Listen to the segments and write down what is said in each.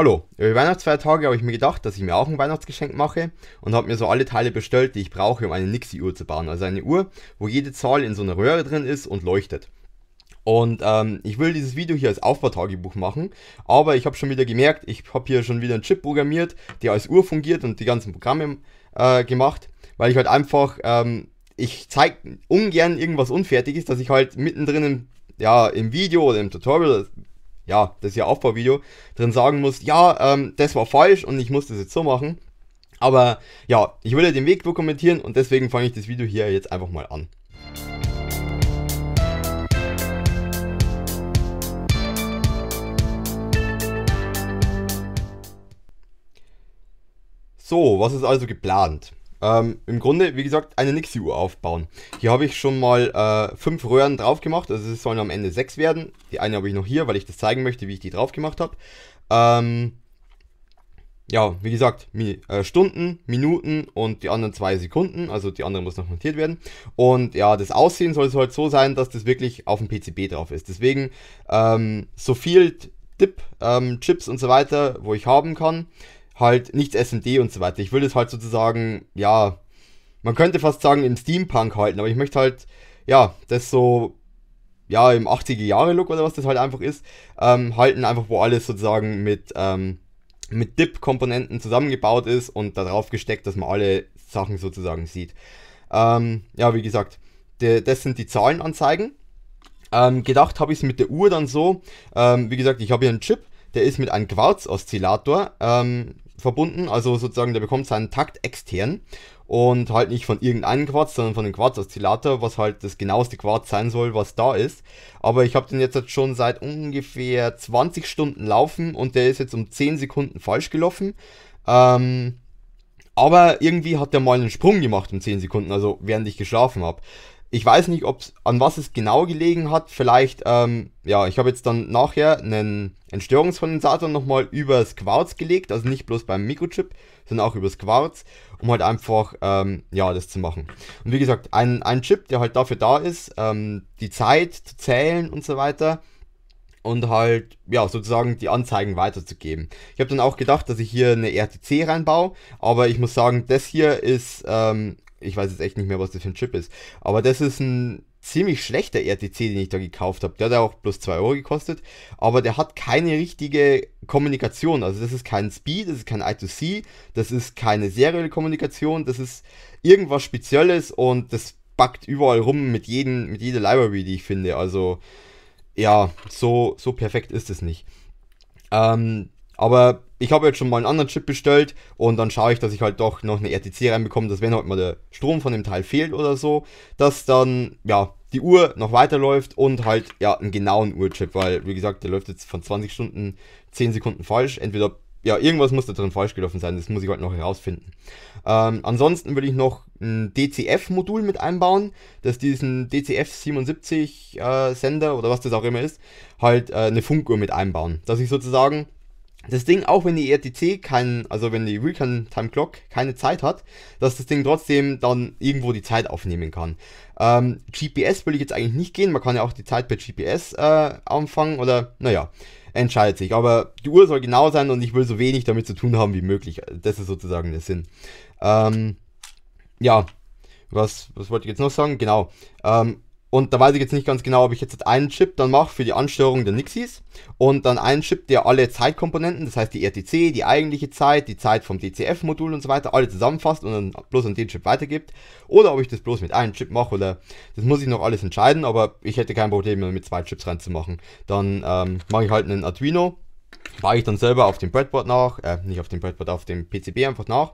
Hallo, über Weihnachtsfeiertage habe ich mir gedacht, dass ich mir auch ein Weihnachtsgeschenk mache und habe mir so alle Teile bestellt, die ich brauche, um eine Nixie-Uhr zu bauen. Also eine Uhr, wo jede Zahl in so einer Röhre drin ist und leuchtet. Und ähm, ich will dieses Video hier als Aufbautagebuch machen, aber ich habe schon wieder gemerkt, ich habe hier schon wieder einen Chip programmiert, der als Uhr fungiert und die ganzen Programme äh, gemacht, weil ich halt einfach, ähm, ich zeige ungern irgendwas Unfertiges, dass ich halt mittendrin im, ja, im Video oder im Tutorial ja, das ist ja Aufbauvideo, drin sagen muss, ja, ähm, das war falsch und ich muss das jetzt so machen. Aber ja, ich würde den Weg dokumentieren und deswegen fange ich das Video hier jetzt einfach mal an. So, was ist also geplant? Ähm, Im Grunde, wie gesagt, eine Nixie-Uhr aufbauen. Hier habe ich schon mal äh, fünf Röhren drauf gemacht, also es sollen am Ende sechs werden. Die eine habe ich noch hier, weil ich das zeigen möchte, wie ich die drauf gemacht habe. Ähm, ja, wie gesagt, Mi äh, Stunden, Minuten und die anderen zwei Sekunden, also die andere muss noch montiert werden. Und ja, das Aussehen soll es halt so sein, dass das wirklich auf dem PCB drauf ist. Deswegen ähm, so viel Dip, ähm, Chips und so weiter, wo ich haben kann halt nichts SMD und so weiter. Ich will das halt sozusagen, ja, man könnte fast sagen im Steampunk halten, aber ich möchte halt, ja, das so, ja, im 80er-Jahre-Look oder was das halt einfach ist, ähm, halten, einfach wo alles sozusagen mit, ähm, mit DIP-Komponenten zusammengebaut ist und darauf gesteckt, dass man alle Sachen sozusagen sieht. Ähm, ja, wie gesagt, de, das sind die Zahlenanzeigen. Ähm, gedacht habe ich es mit der Uhr dann so. Ähm, wie gesagt, ich habe hier einen Chip, der ist mit einem Quarz-Oszillator ähm, verbunden, also sozusagen der bekommt seinen Takt extern und halt nicht von irgendeinem Quarz, sondern von dem Quarzoszillator, was halt das genaueste Quarz sein soll, was da ist. Aber ich habe den jetzt halt schon seit ungefähr 20 Stunden laufen und der ist jetzt um 10 Sekunden falsch gelaufen. Ähm, aber irgendwie hat der mal einen Sprung gemacht um 10 Sekunden, also während ich geschlafen habe. Ich weiß nicht, ob's, an was es genau gelegen hat. Vielleicht, ähm, ja, ich habe jetzt dann nachher einen Entstörungskondensator nochmal übers Quarz gelegt, also nicht bloß beim Mikrochip, sondern auch übers Quarz, um halt einfach, ähm, ja, das zu machen. Und wie gesagt, ein, ein Chip, der halt dafür da ist, ähm, die Zeit zu zählen und so weiter und halt, ja, sozusagen die Anzeigen weiterzugeben. Ich habe dann auch gedacht, dass ich hier eine RTC reinbaue, aber ich muss sagen, das hier ist ähm, ich weiß jetzt echt nicht mehr, was das für ein Chip ist. Aber das ist ein ziemlich schlechter RTC, den ich da gekauft habe. Der hat auch bloß 2 Euro gekostet, aber der hat keine richtige Kommunikation. Also das ist kein Speed, das ist kein I2C, das ist keine serielle Kommunikation, das ist irgendwas Spezielles und das backt überall rum mit, jedem, mit jeder Library, die ich finde. Also ja, so, so perfekt ist es nicht. Ähm, aber ich habe jetzt schon mal einen anderen Chip bestellt und dann schaue ich, dass ich halt doch noch eine RTC reinbekomme, dass wenn halt mal der Strom von dem Teil fehlt oder so, dass dann, ja, die Uhr noch weiterläuft und halt, ja, einen genauen Uhrchip, weil, wie gesagt, der läuft jetzt von 20 Stunden 10 Sekunden falsch. Entweder, ja, irgendwas muss da drin falsch gelaufen sein, das muss ich halt noch herausfinden. Ähm, ansonsten würde ich noch ein DCF-Modul mit einbauen, dass diesen DCF77-Sender äh, oder was das auch immer ist, halt äh, eine Funkuhr mit einbauen. Dass ich sozusagen das Ding, auch wenn die ERTC keinen, also wenn die Real Time Clock keine Zeit hat, dass das Ding trotzdem dann irgendwo die Zeit aufnehmen kann. Ähm, GPS will ich jetzt eigentlich nicht gehen, man kann ja auch die Zeit per GPS äh, anfangen oder, naja, entscheidet sich. Aber die Uhr soll genau sein und ich will so wenig damit zu tun haben wie möglich. Das ist sozusagen der Sinn. Ähm, ja, was, was wollte ich jetzt noch sagen? Genau. Ähm, und da weiß ich jetzt nicht ganz genau, ob ich jetzt einen Chip dann mache für die Ansteuerung der Nixies und dann einen Chip, der alle Zeitkomponenten, das heißt die RTC, die eigentliche Zeit, die Zeit vom DCF-Modul und so weiter, alle zusammenfasst und dann bloß an den Chip weitergibt. Oder ob ich das bloß mit einem Chip mache oder das muss ich noch alles entscheiden, aber ich hätte kein Problem mit zwei Chips reinzumachen. Dann ähm, mache ich halt einen Arduino, baue ich dann selber auf dem Breadboard nach, äh, nicht auf dem Breadboard, auf dem PCB einfach nach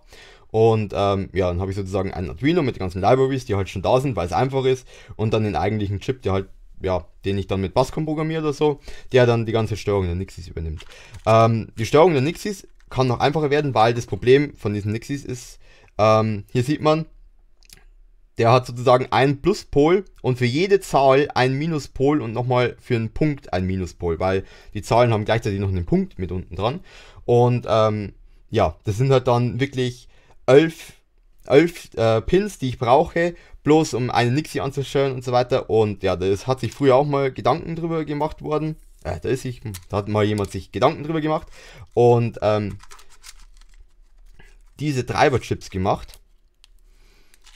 und ähm, ja, dann habe ich sozusagen ein Arduino mit den ganzen Libraries, die halt schon da sind, weil es einfach ist. Und dann den eigentlichen Chip, der halt, ja, den ich dann mit Bascom programmiere oder so, der dann die ganze Steuerung der Nixis übernimmt. Ähm, die Steuerung der Nixis kann noch einfacher werden, weil das Problem von diesen Nixis ist, ähm, hier sieht man, der hat sozusagen einen Pluspol und für jede Zahl einen Minuspol und nochmal für einen Punkt einen Minuspol, weil die Zahlen haben gleichzeitig noch einen Punkt mit unten dran. Und ähm, ja, das sind halt dann wirklich elf, elf äh, Pills, die ich brauche, bloß um einen Nixie anzuschauen und so weiter. Und ja, das hat sich früher auch mal Gedanken drüber gemacht worden. Äh, da, ist sich, da hat mal jemand sich Gedanken drüber gemacht und ähm, diese Treiberchips gemacht.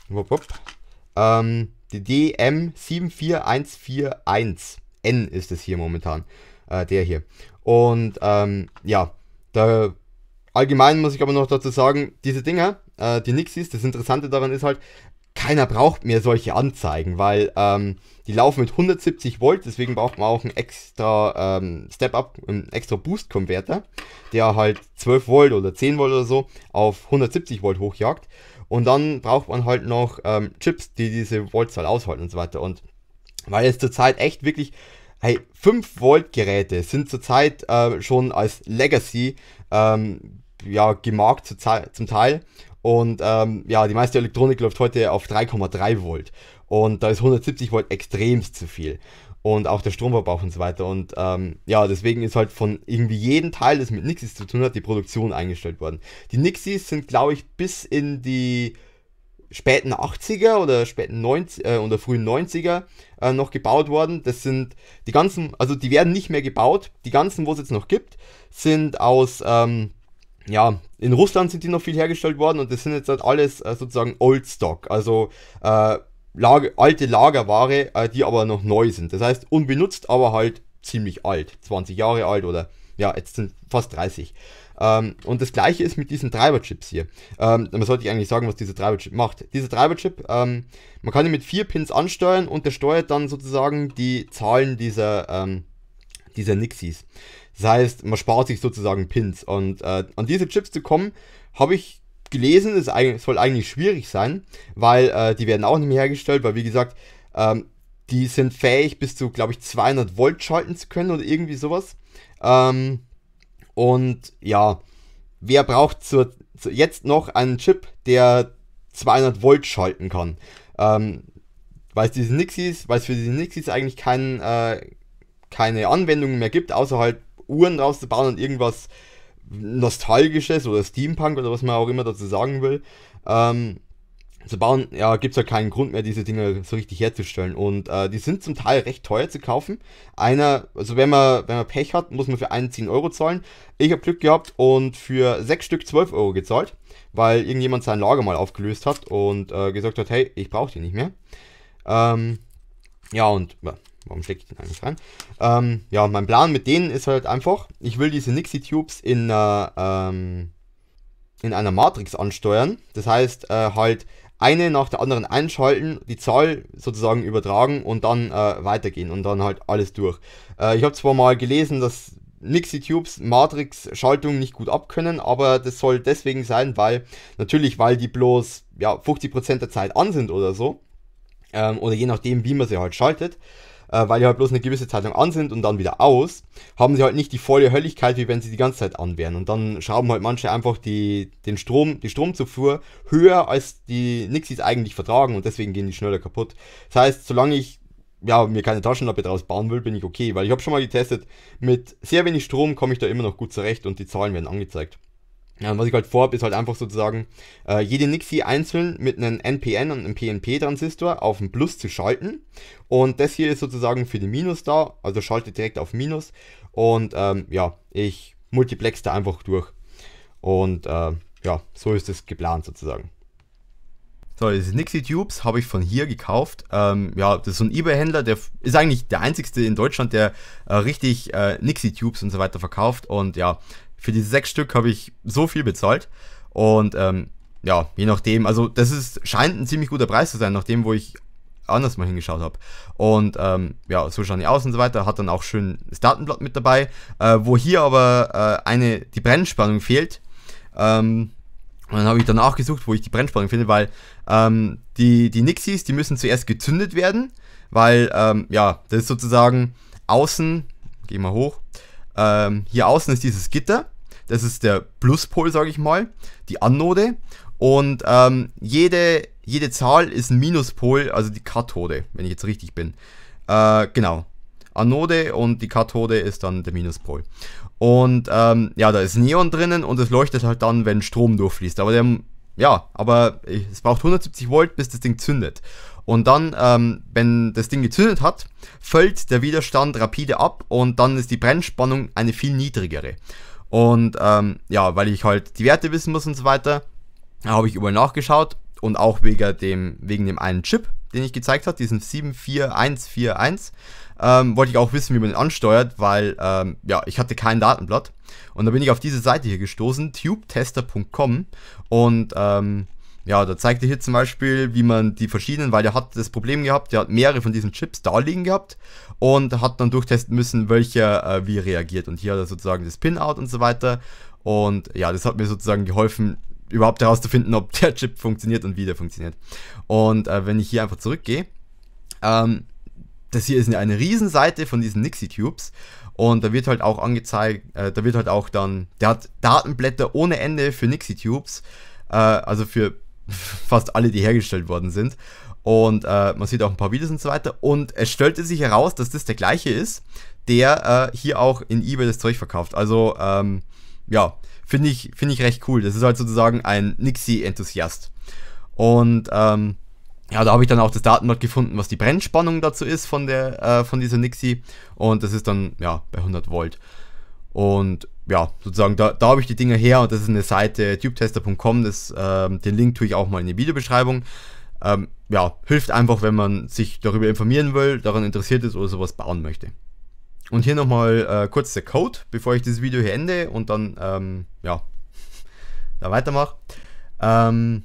Wupp, wupp. Ähm, die DM74141. N ist es hier momentan. Äh, der hier. Und ähm, ja, da Allgemein muss ich aber noch dazu sagen, diese Dinger, äh, die Nixis, das Interessante daran ist halt, keiner braucht mehr solche Anzeigen, weil ähm, die laufen mit 170 Volt, deswegen braucht man auch einen extra ähm, Step-Up, einen extra Boost-Konverter, der halt 12 Volt oder 10 Volt oder so auf 170 Volt hochjagt. Und dann braucht man halt noch ähm, Chips, die diese Voltzahl aushalten und so weiter. Und weil es zurzeit echt wirklich, hey, 5 Volt Geräte sind zurzeit äh, schon als Legacy ähm, ja, gemarkt zum Teil. Und ähm, ja, die meiste Elektronik läuft heute auf 3,3 Volt. Und da ist 170 Volt extremst zu viel. Und auch der Stromverbrauch und so weiter. Und ähm, ja, deswegen ist halt von irgendwie jedem Teil, das mit Nixis zu tun hat, die Produktion eingestellt worden. Die Nixis sind, glaube ich, bis in die späten 80er oder späten 90 äh, oder frühen 90er äh, noch gebaut worden. Das sind die ganzen, also die werden nicht mehr gebaut. Die ganzen, wo es jetzt noch gibt, sind aus, ähm, ja, in Russland sind die noch viel hergestellt worden und das sind jetzt halt alles äh, sozusagen Old Stock, also äh, Lager, alte Lagerware, äh, die aber noch neu sind. Das heißt, unbenutzt, aber halt ziemlich alt, 20 Jahre alt oder ja, jetzt sind fast 30. Ähm, und das gleiche ist mit diesen Treiberchips hier. Ähm, man sollte eigentlich sagen, was dieser Treiberchip macht. Dieser Treiberchip, ähm, man kann ihn mit vier Pins ansteuern und der steuert dann sozusagen die Zahlen dieser, ähm, dieser Nixies. Das heißt, man spart sich sozusagen Pins. Und äh, an diese Chips zu kommen, habe ich gelesen, es soll eigentlich schwierig sein, weil äh, die werden auch nicht mehr hergestellt, weil wie gesagt, ähm, die sind fähig bis zu, glaube ich, 200 Volt schalten zu können oder irgendwie sowas. Ähm, und ja, wer braucht zur, zur jetzt noch einen Chip, der 200 Volt schalten kann? Ähm, weil es diese Nixis, weil es für diese Nixis eigentlich kein, äh, keine Anwendungen mehr gibt, außer halt Uhren rauszubauen und irgendwas Nostalgisches oder Steampunk oder was man auch immer dazu sagen will, ähm, zu bauen, ja, gibt es ja halt keinen Grund mehr, diese Dinge so richtig herzustellen. Und äh, die sind zum Teil recht teuer zu kaufen. Einer, also wenn man, wenn man Pech hat, muss man für einen 10 Euro zahlen. Ich habe Glück gehabt und für 6 Stück 12 Euro gezahlt, weil irgendjemand sein Lager mal aufgelöst hat und äh, gesagt hat, hey, ich brauche die nicht mehr. Ähm, ja, und Warum stecke ich den eigentlich rein? Ähm, ja, mein Plan mit denen ist halt einfach, ich will diese Nixie-Tubes in, äh, ähm, in einer Matrix ansteuern. Das heißt, äh, halt eine nach der anderen einschalten, die Zahl sozusagen übertragen und dann äh, weitergehen und dann halt alles durch. Äh, ich habe zwar mal gelesen, dass Nixie-Tubes Matrix-Schaltung nicht gut abkönnen, aber das soll deswegen sein, weil natürlich, weil die bloß ja, 50% der Zeit an sind oder so, ähm, oder je nachdem, wie man sie halt schaltet, äh, weil die halt bloß eine gewisse Zeit lang an sind und dann wieder aus, haben sie halt nicht die volle Hölligkeit, wie wenn sie die ganze Zeit an wären. Und dann schrauben halt manche einfach die, den Strom, die Stromzufuhr höher, als die Nixies eigentlich vertragen und deswegen gehen die schneller kaputt. Das heißt, solange ich ja, mir keine Taschenlampe draus bauen will, bin ich okay, weil ich habe schon mal getestet, mit sehr wenig Strom komme ich da immer noch gut zurecht und die Zahlen werden angezeigt. Ja, und was ich halt vorhabe, ist halt einfach sozusagen äh, jede Nixie einzeln mit einem NPN und einem PNP-Transistor auf ein Plus zu schalten. Und das hier ist sozusagen für die Minus da, also schaltet direkt auf Minus. Und ähm, ja, ich multiplex da einfach durch. Und äh, ja, so ist es geplant sozusagen. So, diese Nixie Tubes habe ich von hier gekauft. Ähm, ja, das ist so ein eBay-Händler, der ist eigentlich der einzigste in Deutschland, der äh, richtig äh, Nixie Tubes und so weiter verkauft. Und ja, für diese sechs Stück habe ich so viel bezahlt. Und ähm, ja, je nachdem, also das ist, scheint ein ziemlich guter Preis zu sein, nachdem, wo ich anders mal hingeschaut habe. Und ähm, ja, so schauen die aus und so weiter. Hat dann auch schön das Datenblatt mit dabei. Äh, wo hier aber äh, eine, die Brennspannung fehlt. Ähm, und dann habe ich danach gesucht, wo ich die Brennspannung finde, weil ähm, die, die Nixies, die müssen zuerst gezündet werden, weil, ähm, ja, das ist sozusagen außen, geh mal hoch, ähm, hier außen ist dieses Gitter. Das ist der Pluspol, sage ich mal, die Anode. Und ähm, jede, jede Zahl ist ein Minuspol, also die Kathode, wenn ich jetzt richtig bin. Äh, genau. Anode und die Kathode ist dann der Minuspol. Und ähm, ja, da ist Neon drinnen und es leuchtet halt dann, wenn Strom durchfließt. Aber der, ja, aber es braucht 170 Volt, bis das Ding zündet. Und dann, ähm, wenn das Ding gezündet hat, fällt der Widerstand rapide ab und dann ist die Brennspannung eine viel niedrigere. Und ähm, ja, weil ich halt die Werte wissen muss und so weiter, habe ich überall nachgeschaut und auch wegen dem, wegen dem einen Chip, den ich gezeigt habe, diesen 74141, ähm, wollte ich auch wissen, wie man ihn ansteuert, weil ähm, ja, ich hatte kein Datenblatt. Und da bin ich auf diese Seite hier gestoßen, tubetester.com und ähm, ja, da zeigt er hier zum Beispiel, wie man die verschiedenen, weil er hat das Problem gehabt, er hat mehrere von diesen Chips da liegen gehabt und hat dann durchtesten müssen, welcher äh, wie reagiert. Und hier hat er sozusagen das Pinout und so weiter. Und ja, das hat mir sozusagen geholfen, überhaupt herauszufinden, ob der Chip funktioniert und wie der funktioniert. Und äh, wenn ich hier einfach zurückgehe, ähm, das hier ist eine, eine Riesenseite von diesen Nixie Cubes und da wird halt auch angezeigt, äh, da wird halt auch dann, der hat Datenblätter ohne Ende für Nixie Tubes, äh, also für fast alle, die hergestellt worden sind. Und äh, man sieht auch ein paar Videos und so weiter. Und es stellte sich heraus, dass das der gleiche ist, der äh, hier auch in eBay das Zeug verkauft. Also, ähm, ja, finde ich, find ich recht cool. Das ist halt sozusagen ein Nixie-Enthusiast. Und ähm, ja, da habe ich dann auch das Datenblatt gefunden, was die Brennspannung dazu ist von, der, äh, von dieser Nixie. Und das ist dann, ja, bei 100 Volt. Und ja, sozusagen, da, da habe ich die Dinge her und das ist eine Seite tubetester.com. Ähm, den Link tue ich auch mal in die Videobeschreibung. Ähm, ja, hilft einfach, wenn man sich darüber informieren will, daran interessiert ist oder sowas bauen möchte. Und hier nochmal äh, kurz der Code, bevor ich dieses Video hier ende und dann, ähm, ja, da weitermache. Ähm,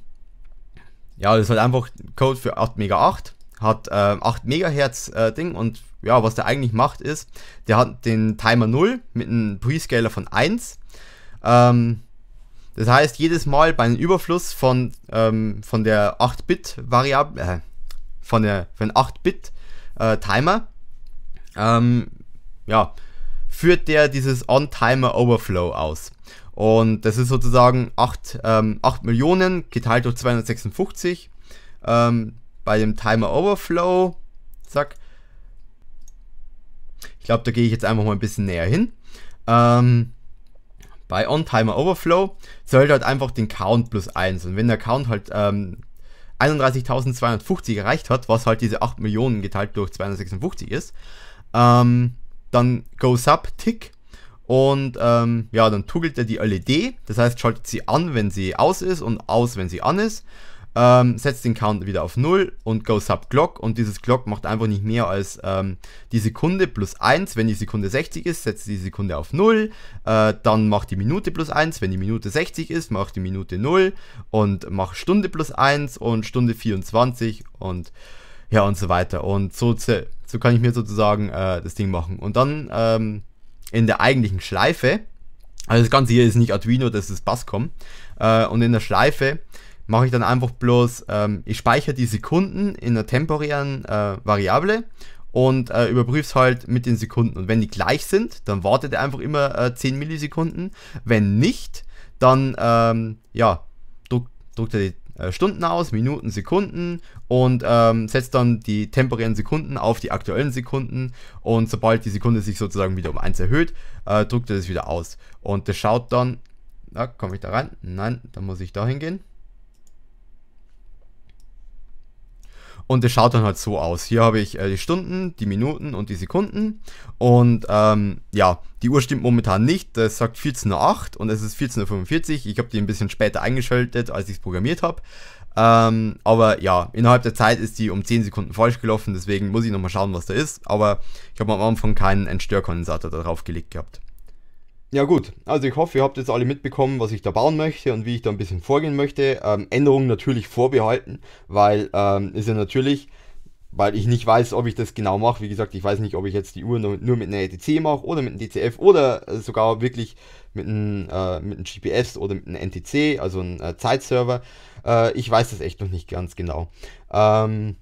ja, das ist halt einfach Code für 8 Mega 8, hat äh, 8 Megahertz äh, Ding und ja, was der eigentlich macht ist, der hat den Timer 0 mit einem Prescaler von 1. Ähm, das heißt, jedes Mal bei einem Überfluss von, ähm, von der 8-Bit-Variable, äh, von der von 8-Bit-Timer, äh, ähm, ja, führt der dieses On-Timer-Overflow aus. Und das ist sozusagen 8, ähm, 8 Millionen geteilt durch 256. Ähm, bei dem Timer Overflow, zack, ich glaube, da gehe ich jetzt einfach mal ein bisschen näher hin. Ähm, bei OnTimer Overflow zählt halt einfach den Count plus 1. Und wenn der Count halt ähm, 31.250 erreicht hat, was halt diese 8 Millionen geteilt durch 256 ist, ähm, dann goes up, tick. Und ähm, ja, dann tuggelt er die LED. Das heißt, schaltet sie an, wenn sie aus ist und aus, wenn sie an ist ähm, setzt den Count wieder auf 0 und goes up Glock und dieses Glock macht einfach nicht mehr als ähm, die Sekunde plus 1, wenn die Sekunde 60 ist, setzt die Sekunde auf 0, äh, dann macht die Minute plus 1, wenn die Minute 60 ist, macht die Minute 0 und macht Stunde plus 1 und Stunde 24 und ja und so weiter und so, so kann ich mir sozusagen äh, das Ding machen und dann ähm, in der eigentlichen Schleife, also das Ganze hier ist nicht Arduino, das ist Bascom äh, und in der Schleife mache ich dann einfach bloß, ähm, ich speichere die Sekunden in einer temporären äh, Variable und äh, überprüfe es halt mit den Sekunden. Und wenn die gleich sind, dann wartet er einfach immer äh, 10 Millisekunden. Wenn nicht, dann ähm, ja, druck, druckt er die äh, Stunden aus, Minuten, Sekunden und ähm, setzt dann die temporären Sekunden auf die aktuellen Sekunden. Und sobald die Sekunde sich sozusagen wieder um 1 erhöht, äh, druckt er das wieder aus. Und das schaut dann, na, komme ich da rein? Nein, dann muss ich da hingehen. Und es schaut dann halt so aus. Hier habe ich äh, die Stunden, die Minuten und die Sekunden. Und ähm, ja, die Uhr stimmt momentan nicht. Das sagt 14.08 Uhr und es ist 14.45 Uhr. Ich habe die ein bisschen später eingeschaltet, als ich es programmiert habe. Ähm, aber ja, innerhalb der Zeit ist die um 10 Sekunden falsch gelaufen. Deswegen muss ich nochmal schauen, was da ist. Aber ich habe am Anfang keinen Entstörkondensator darauf gelegt gehabt. Ja gut, also ich hoffe, ihr habt jetzt alle mitbekommen, was ich da bauen möchte und wie ich da ein bisschen vorgehen möchte. Ähm, Änderungen natürlich vorbehalten, weil ähm, ist ja natürlich, weil ich nicht weiß, ob ich das genau mache. Wie gesagt, ich weiß nicht, ob ich jetzt die Uhr nur, nur mit einer ETC mache oder mit einem DCF oder äh, sogar wirklich mit einem, äh, mit einem GPS oder mit einem NTC, also einem äh, Zeitserver. Äh, ich weiß das echt noch nicht ganz genau. Ähm,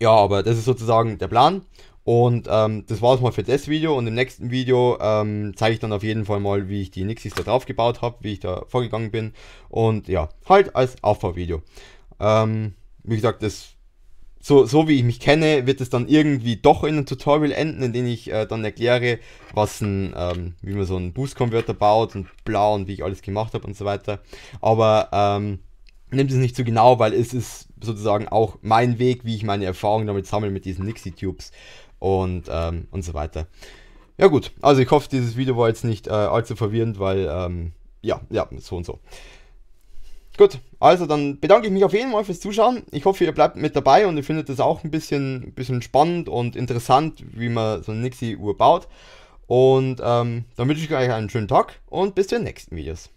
ja, aber das ist sozusagen der Plan. Und ähm, das es mal für das Video und im nächsten Video ähm, zeige ich dann auf jeden Fall mal, wie ich die Nixis da drauf gebaut habe, wie ich da vorgegangen bin und ja, halt als Aufbauvideo. Ähm, wie gesagt, das so, so wie ich mich kenne, wird es dann irgendwie doch in einem Tutorial enden, in dem ich äh, dann erkläre, was ein, ähm, wie man so einen Boost-Converter baut und blau und wie ich alles gemacht habe und so weiter. Aber ähm, nimmt es nicht zu genau, weil es ist sozusagen auch mein Weg, wie ich meine Erfahrungen damit sammle mit diesen Nixie-Tubes und, ähm, und so weiter. Ja gut, also ich hoffe, dieses Video war jetzt nicht äh, allzu verwirrend, weil ähm, ja, ja, so und so. Gut, also dann bedanke ich mich auf jeden Fall fürs Zuschauen. Ich hoffe, ihr bleibt mit dabei und ihr findet es auch ein bisschen, bisschen spannend und interessant, wie man so eine Nixie-Uhr baut. Und ähm, dann wünsche ich euch einen schönen Tag und bis zu den nächsten Videos.